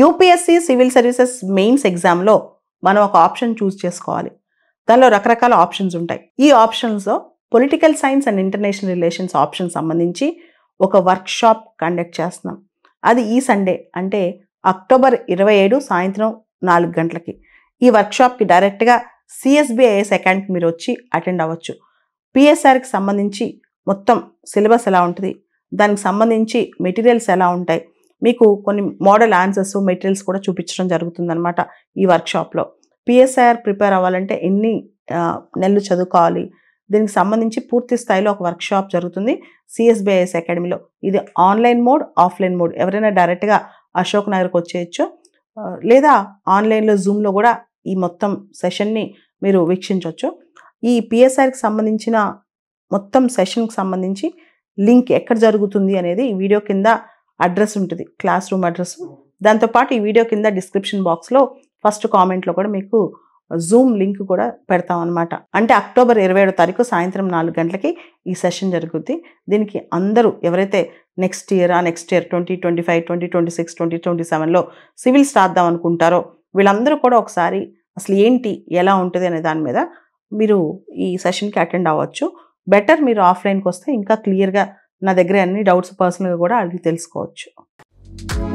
UPSC civil services mains ఎగ్జామ్లో మనం ఒక ఆప్షన్ చూస్ చేసుకోవాలి దానిలో రకరకాల ఆప్షన్స్ ఉంటాయి ఈ ఆప్షన్స్లో political science and international relations option సంబంధించి ఒక వర్క్షాప్ కండక్ట్ చేస్తున్నాం అది ఈ సండే అంటే అక్టోబర్ ఇరవై ఏడు సాయంత్రం నాలుగు గంటలకి ఈ వర్క్షాప్కి డైరెక్ట్గా సిఎస్బిఐఎస్ అకాడమీకి మీరు వచ్చి అటెండ్ అవ్వచ్చు పిఎస్ఆర్కి సంబంధించి మొత్తం సిలబస్ ఎలా ఉంటుంది దానికి సంబంధించి మెటీరియల్స్ ఎలా ఉంటాయి మీకు కొన్ని మోడల్ ఆన్సర్స్ మెటీరియల్స్ కూడా చూపించడం జరుగుతుందనమాట ఈ వర్క్షాప్లో పిఎస్ఐఆర్ ప్రిపేర్ అవ్వాలంటే ఎన్ని నెలలు చదువుకోవాలి దీనికి సంబంధించి పూర్తి స్థాయిలో ఒక వర్క్షాప్ జరుగుతుంది సిఎస్బిఐఎస్ అకాడమీలో ఇది ఆన్లైన్ మోడ్ ఆఫ్లైన్ మోడ్ ఎవరైనా డైరెక్ట్గా అశోక్ నగర్కి వచ్చేయచ్చు లేదా ఆన్లైన్లో జూమ్లో కూడా ఈ మొత్తం సెషన్ని మీరు వీక్షించవచ్చు ఈ పిఎస్ఆర్కి సంబంధించిన మొత్తం సెషన్కి సంబంధించి లింక్ ఎక్కడ జరుగుతుంది అనేది ఈ వీడియో కింద అడ్రస్ ఉంటుంది క్లాస్ రూమ్ అడ్రస్ దాంతోపాటు ఈ వీడియో కింద డిస్క్రిప్షన్ బాక్స్లో ఫస్ట్ కామెంట్లో కూడా మీకు జూమ్ లింక్ కూడా పెడతాం అనమాట అంటే అక్టోబర్ ఇరవై ఏడో తారీఖు సాయంత్రం నాలుగు గంటలకి ఈ సెషన్ జరుగుద్ది దీనికి అందరూ ఎవరైతే నెక్స్ట్ ఇయర్ ఆ next year twenty twenty five twenty twenty six twenty twenty సెవెన్లో సివిల్స్ రాద్దాం అనుకుంటారో వీళ్ళందరూ కూడా ఒకసారి అసలు ఏంటి ఎలా ఉంటుంది అనే దాని మీద మీరు ఈ సెషన్కి అటెండ్ అవ్వచ్చు బెటర్ మీరు ఆఫ్లైన్కి వస్తే ఇంకా క్లియర్గా నా దగ్గర అన్ని డౌట్స్ పర్సనల్గా కూడా అడిగి తెలుసుకోవచ్చు